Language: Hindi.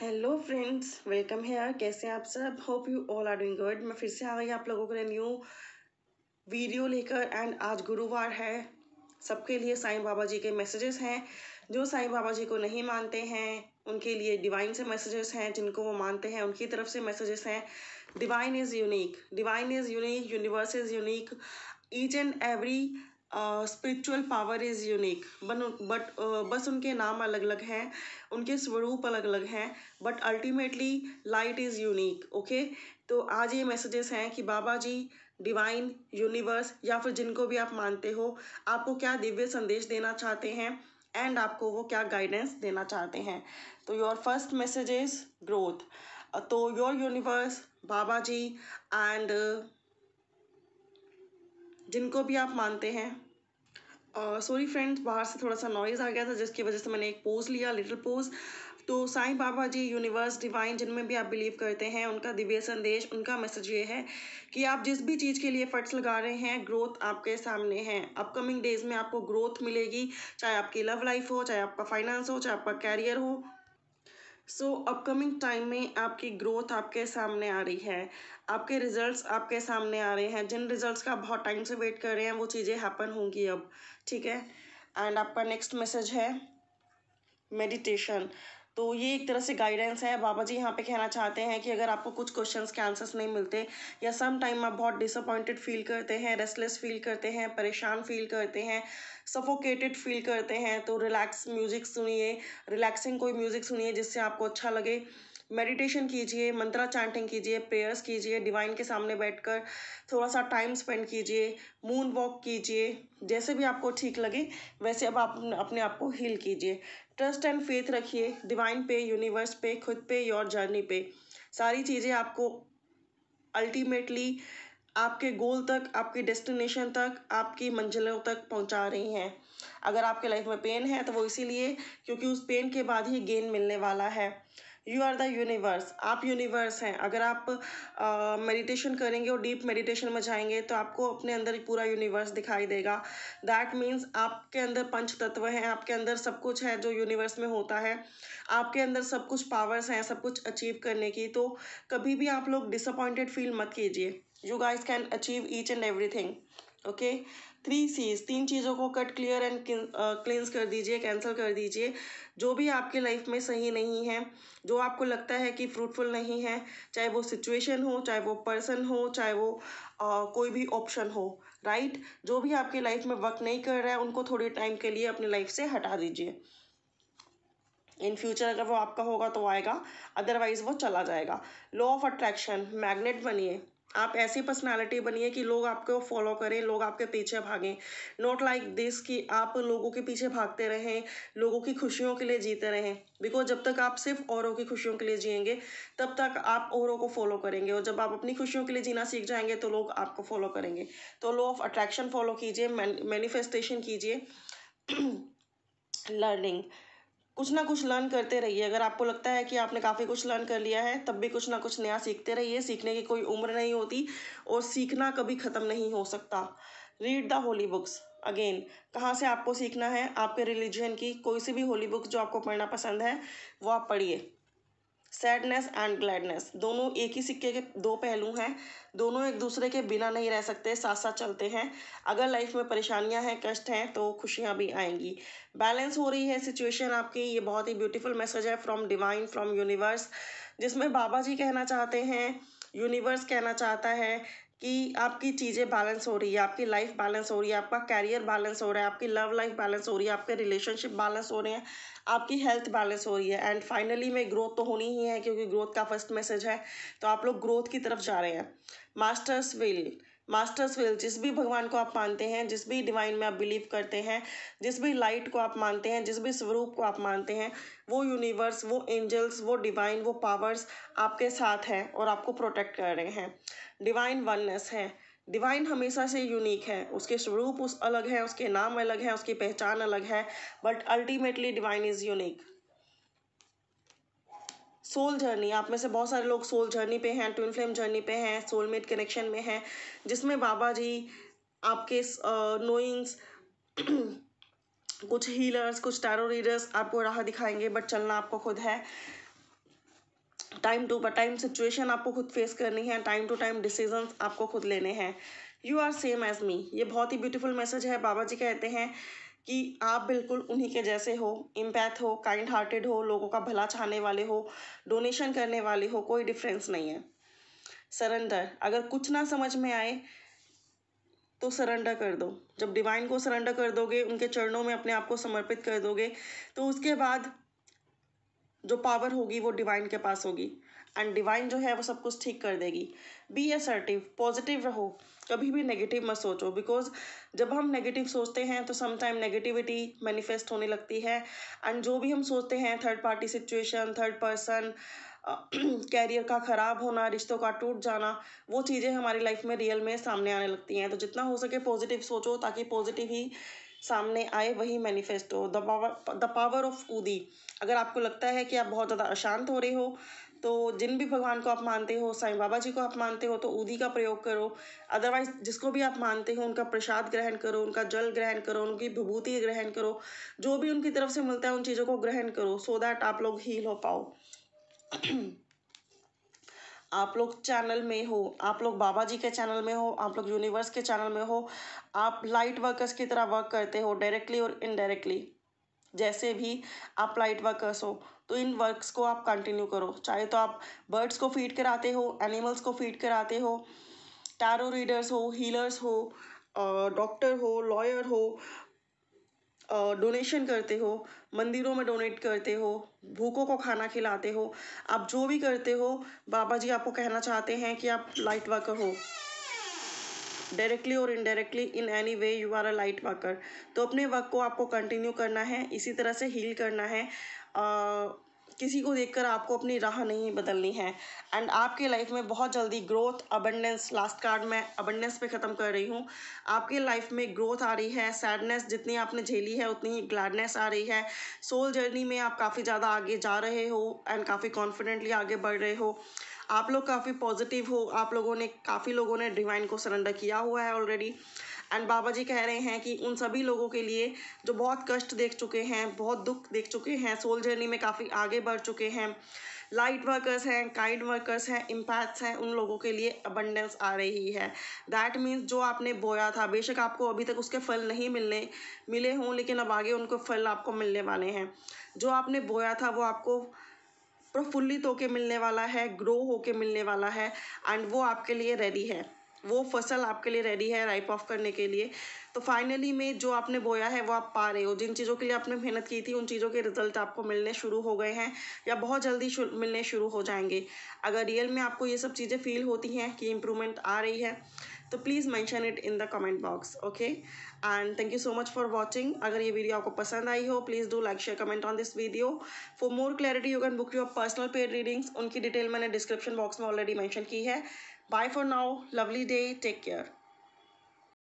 हेलो फ्रेंड्स वेलकम है यार कैसे आप सब hope you all are doing good मैं फिर से आ गई आप लोगों के लिए न्यू वीडियो लेकर एंड आज गुरुवार है सबके लिए साईं बाबा जी के मैसेजेस हैं जो साईं बाबा जी को नहीं मानते हैं उनके लिए डिवाइन से मैसेजेस हैं जिनको वो मानते हैं उनकी तरफ से मैसेजेस हैं divine is unique divine is unique universe is unique each and every spiritual power is unique one but बस उनके नाम अलग अलग हैं उनके स्वरूप अलग अलग हैं but ultimately light is unique okay तो आज ये मैसेजेस हैं कि बाबा जी डिवाइन यूनिवर्स या फिर जिनको भी आप मानते हो आपको क्या दिव्य संदेश देना चाहते हैं एंड आपको वो क्या गाइडेंस देना चाहते हैं तो your first message is growth तो your universe Baba ji and जिनको भी आप मानते हैं सॉरी फ्रेंड्स बाहर से थोड़ा सा नॉइज़ आ गया था जिसकी वजह से मैंने एक पोज़ लिया लिटिल पोज़ तो साई बाबा जी यूनिवर्स डिवाइन जिनमें भी आप बिलीव करते हैं उनका दिव्य संदेश उनका मैसेज ये है कि आप जिस भी चीज़ के लिए फट्स लगा रहे हैं ग्रोथ आपके सामने है अपकमिंग डेज में आपको ग्रोथ मिलेगी चाहे आपकी लव लाइफ हो चाहे आपका फाइनेंस हो चाहे आपका कैरियर हो सो अपकमिंग टाइम में आपकी ग्रोथ आपके सामने आ रही है आपके रिजल्ट्स आपके सामने आ रहे हैं जिन रिजल्ट्स का बहुत टाइम से वेट कर रहे हैं वो चीज़ें हैपन होंगी अब ठीक है एंड आपका नेक्स्ट मैसेज है मेडिटेशन तो ये एक तरह से गाइडेंस है बाबा जी यहाँ पे कहना चाहते हैं कि अगर आपको कुछ क्वेश्चंस के आंसर्स नहीं मिलते या सम टाइम आप बहुत डिसअपॉइंटेड फील करते हैं रेस्टलेस फील करते हैं परेशान फील करते हैं सफोकेटेड फील करते हैं तो रिलैक्स म्यूजिक सुनिए रिलैक्सिंग कोई म्यूजिक सुनिए जिससे आपको अच्छा लगे मेडिटेशन कीजिए मंत्रा चैंटिंग कीजिए प्रेयर्स कीजिए डिवाइन के सामने बैठकर थोड़ा सा टाइम स्पेंड कीजिए मून वॉक कीजिए जैसे भी आपको ठीक लगे वैसे अब आप अपने आप को हील कीजिए ट्रस्ट एंड फेथ रखिए डिवाइन पे यूनिवर्स पे खुद पे योर जर्नी पे सारी चीज़ें आपको अल्टीमेटली आपके गोल तक आपके डेस्टिनेशन तक आपकी मंजिलों तक पहुंचा रही हैं अगर आपके लाइफ में पेन है तो वो इसीलिए क्योंकि उस पेन के बाद ही गेन मिलने वाला है यू आर द यूनिवर्स आप यूनिवर्स हैं अगर आप मेडिटेशन uh, करेंगे और डीप मेडिटेशन में जाएंगे तो आपको अपने अंदर पूरा यूनिवर्स दिखाई देगा दैट मीन्स आपके अंदर पंच तत्व हैं आपके अंदर सब कुछ है जो यूनिवर्स में होता है आपके अंदर सब कुछ पावर्स हैं सब कुछ अचीव करने की तो कभी भी आप लोग डिसअपॉइंटेड फील मत कीजिए you guys can achieve each and thing okay three Cs तीन चीज़ों को कट क्लियर एंड क्लिनस कर दीजिए कैंसिल कर दीजिए जो भी आपके लाइफ में सही नहीं है जो आपको लगता है कि फ्रूटफुल नहीं है चाहे वो सिचुएशन हो चाहे वो पर्सन हो चाहे वो आ, कोई भी ऑप्शन हो राइट जो भी आपके लाइफ में वर्क नहीं कर रहा है उनको थोड़ी टाइम के लिए अपनी लाइफ से हटा दीजिए इन फ्यूचर अगर वो आपका होगा तो आएगा अदरवाइज़ वो चला जाएगा लॉ ऑफ अट्रैक्शन मैग्नेट बनिए आप ऐसी पर्सनालिटी बनिए कि लोग आपको फॉलो करें लोग आपके पीछे भागें नॉट लाइक दिस कि आप लोगों के पीछे भागते रहें लोगों की खुशियों के लिए जीते रहें बिकॉज जब तक आप सिर्फ औरों की खुशियों के लिए जिएंगे तब तक आप औरों को फॉलो करेंगे और जब आप अपनी खुशियों के लिए जीना सीख जाएंगे तो लोग आपको फॉलो करेंगे तो लॉ ऑफ अट्रैक्शन फॉलो कीजिए मैनिफेस्टेशन कीजिए लर्निंग कुछ ना कुछ लर्न करते रहिए अगर आपको लगता है कि आपने काफ़ी कुछ लर्न कर लिया है तब भी कुछ ना कुछ नया सीखते रहिए सीखने की कोई उम्र नहीं होती और सीखना कभी ख़त्म नहीं हो सकता read the holy books again कहाँ से आपको सीखना है आपके रिलीजन की कोई सी भी होली बुक्स जो आपको पढ़ना पसंद है वो आप पढ़िए सैडनेस एंड ग्लैडनेस दोनों एक ही सिक्के के दो पहलू हैं दोनों एक दूसरे के बिना नहीं रह सकते साथ साथ चलते हैं अगर लाइफ में परेशानियां हैं कष्ट हैं तो खुशियां भी आएंगी बैलेंस हो रही है सिचुएशन आपकी ये बहुत ही ब्यूटीफुल मैसेज है फ्रॉम डिवाइन फ्रॉम यूनिवर्स जिसमें बाबा जी कहना चाहते हैं यूनिवर्स कहना चाहता है कि आपकी चीज़ें बैलेंस हो रही है आपकी लाइफ बैलेंस हो रही है आपका कैरियर बैलेंस हो रहा है आपकी लव लाइफ बैलेंस हो रही है आपके रिलेशनशिप बैलेंस हो रहे हैं आपकी हेल्थ बैलेंस हो रही है एंड फाइनली में ग्रोथ तो होनी ही है क्योंकि ग्रोथ का फर्स्ट मैसेज है तो आप लोग ग्रोथ की तरफ जा रहे हैं मास्टर्स विल मास्टर्स विल जिस भी भगवान को आप मानते हैं जिस भी डिवाइन में आप बिलीव करते हैं जिस भी लाइट को आप मानते हैं जिस भी स्वरूप को आप मानते हैं वो यूनिवर्स वो एंजल्स वो डिवाइन वो पावर्स आपके साथ हैं और आपको प्रोटेक्ट कर रहे हैं डिवाइन वननेस है डिवाइन हमेशा से यूनिक है उसके स्वरूप उस अलग है उसके नाम अलग है उसकी पहचान अलग है but ultimately divine is unique soul journey आप में से बहुत सारे लोग सोल जर्नी पे हैं ट्विन फ्लेम जर्नी पे हैं सोलमेट कनेक्शन में हैं जिसमें बाबा जी आपके नोइंग्स कुछ हीलर्स कुछ टैरो रीडर्स आपको राह दिखाएंगे बट चलना आपको खुद है टाइम टू टाइम सिचुएशन आपको खुद फेस करनी है टाइम टू टाइम डिसीजन आपको खुद लेने हैं you are same as me ये बहुत ही ब्यूटीफुल मैसेज है बाबा जी कहते हैं कि आप बिल्कुल उन्हीं के जैसे हो इम्पैथ हो काइंड हार्टेड हो लोगों का भला चाहने वाले हो डोनेशन करने वाले हो कोई डिफरेंस नहीं है सरेंडर अगर कुछ ना समझ में आए तो सरेंडर कर दो जब डिवाइन को सरेंडर कर दोगे उनके चरणों में अपने आप को समर्पित कर दोगे तो उसके बाद जो पावर होगी वो डिवाइन के पास होगी एंड डिवाइन जो है वो सब कुछ ठीक कर देगी बी असर्टिव पॉजिटिव रहो कभी भी नेगेटिव मत सोचो बिकॉज जब हम नेगेटिव सोचते हैं तो समटाइम नेगेटिविटी मैनिफेस्ट होने लगती है एंड जो भी हम सोचते हैं third party situation third person career का ख़राब होना रिश्तों का टूट जाना वो चीज़ें हमारी लाइफ में रियल में सामने आने लगती हैं तो जितना हो सके पॉजिटिव सोचो ताकि पॉजिटिव ही सामने आए वही manifesto the power the power of Udi अगर आपको लगता है कि आप बहुत ज़्यादा अशांत हो रहे हो तो जिन भी भगवान को आप मानते हो साईं बाबा जी को आप मानते हो तो ऊदी का प्रयोग करो अदरवाइज जिसको भी आप मानते हो उनका प्रसाद ग्रहण करो उनका जल ग्रहण करो उनकी विभूति ग्रहण करो जो भी उनकी तरफ से मिलता है उन चीज़ों को ग्रहण करो सो दैट आप लोग हील हो पाओ आप लोग चैनल में हो आप लोग बाबा जी के चैनल में हो आप लोग यूनिवर्स के चैनल में हो आप लाइट वर्कर्स की तरह वर्क करते हो डायरेक्टली और इनडायरेक्टली जैसे भी आप लाइट वर्कर्स हो तो इन वर्क्स को आप कंटिन्यू करो चाहे तो आप बर्ड्स को फीड कराते हो एनिमल्स को फीड कराते हो टैरो रीडर्स हो हीलर्स हो डॉक्टर हो लॉयर हो डोनेशन करते हो मंदिरों में डोनेट करते हो भूखों को खाना खिलाते हो आप जो भी करते हो बाबा जी आपको कहना चाहते हैं कि आप लाइट वर्कर हो डायरेक्टली और indirectly in any way you are a light worker तो अपने वर्क को आपको कंटिन्यू करना है इसी तरह से हील करना है किसी को देखकर आपको अपनी राह नहीं बदलनी है एंड आपके लाइफ में बहुत जल्दी ग्रोथ अबंडेंस लास्ट कार्ड में अबंडेंस पे ख़त्म कर रही हूँ आपके लाइफ में ग्रोथ आ रही है सैडनेस जितनी आपने झेली है उतनी ही ग्लैडनेस आ रही है सोल जर्नी में आप काफ़ी ज़्यादा आगे जा रहे हो एंड काफ़ी कॉन्फिडेंटली आगे बढ़ रहे हो आप लोग काफ़ी पॉजिटिव हो आप लोगों ने काफ़ी लोगों ने डिवाइन को सरेंडर किया हुआ है ऑलरेडी एंड बाबा जी कह रहे हैं कि उन सभी लोगों के लिए जो बहुत कष्ट देख चुके हैं बहुत दुख देख चुके हैं सोल जर्नी में काफ़ी आगे बढ़ चुके हैं लाइट वर्कर्स हैं काइंड वर्कर्स हैं इम्पैक्ट्स हैं उन लोगों के लिए अबंडेंस आ रही है दैट मीन्स जो आपने बोया था बेशक आपको अभी तक उसके फल नहीं मिलने मिले हों लेकिन अब आगे उनको फल आपको मिलने वाले हैं जो आपने बोया था वो आपको प्रफुल्लित होके मिलने वाला है ग्रो होके मिलने वाला है एंड वो आपके लिए रेडी है वो फसल आपके लिए रेडी है राइप ऑफ करने के लिए तो फाइनली में जो आपने बोया है वो आप पा रहे हो जिन चीज़ों के लिए आपने मेहनत की थी उन चीज़ों के रिजल्ट आपको मिलने शुरू हो गए हैं या बहुत जल्दी शुर, मिलने शुरू हो जाएंगे अगर रियल में आपको ये सब चीज़ें फील होती हैं कि इम्प्रूवमेंट आ रही है तो please mention it in the comment box okay and thank you so much for watching अगर ये वीडियो आपको पसंद आई हो please do like share comment on this video for more clarity you can book your personal paid readings उनकी डिटेल मैंने डिस्क्रिप्शन बॉक्स में ऑलरेडी मैंशन की है Bye for now. Lovely day. Take care.